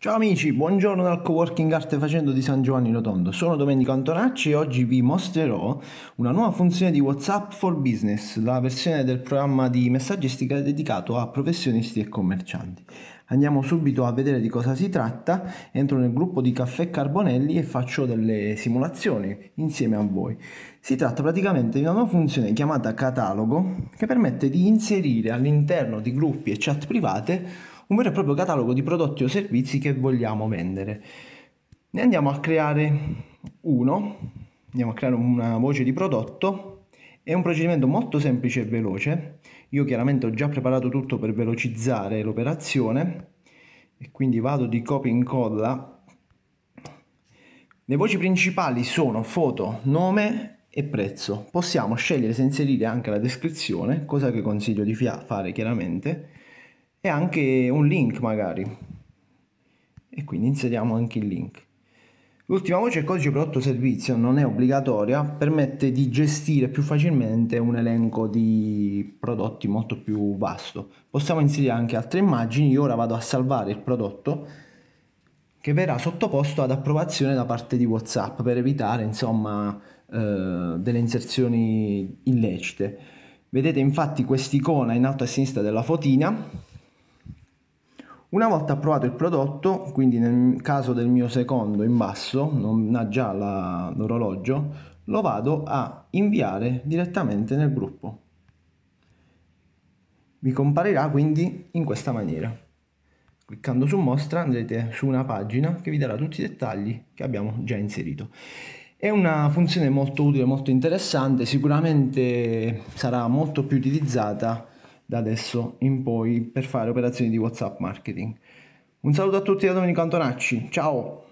Ciao amici, buongiorno dal Coworking Arte Facendo di San Giovanni Rotondo. Sono Domenico Antonacci e oggi vi mostrerò una nuova funzione di WhatsApp for Business, la versione del programma di messaggistica dedicato a professionisti e commercianti. Andiamo subito a vedere di cosa si tratta, entro nel gruppo di Caffè Carbonelli e faccio delle simulazioni insieme a voi. Si tratta praticamente di una nuova funzione chiamata catalogo che permette di inserire all'interno di gruppi e chat private un vero e proprio catalogo di prodotti o servizi che vogliamo vendere. Ne andiamo a creare uno, andiamo a creare una voce di prodotto, è un procedimento molto semplice e veloce, io chiaramente ho già preparato tutto per velocizzare l'operazione e quindi vado di copia e incolla le voci principali sono foto, nome e prezzo. Possiamo scegliere se inserire anche la descrizione, cosa che consiglio di fare chiaramente e anche un link magari. E quindi inseriamo anche il link. L'ultima voce, è codice prodotto servizio, non è obbligatoria, permette di gestire più facilmente un elenco di prodotti molto più vasto. Possiamo inserire anche altre immagini, io ora vado a salvare il prodotto che verrà sottoposto ad approvazione da parte di Whatsapp per evitare insomma eh, delle inserzioni illecite. Vedete infatti quest'icona in alto a sinistra della fotina una volta approvato il prodotto, quindi nel caso del mio secondo in basso, non ha già la, l'orologio, lo vado a inviare direttamente nel gruppo. Vi comparirà quindi in questa maniera. Cliccando su mostra andrete su una pagina che vi darà tutti i dettagli che abbiamo già inserito. È una funzione molto utile, molto interessante, sicuramente sarà molto più utilizzata da adesso in poi per fare operazioni di WhatsApp marketing. Un saluto a tutti da Domenico Antonacci, ciao!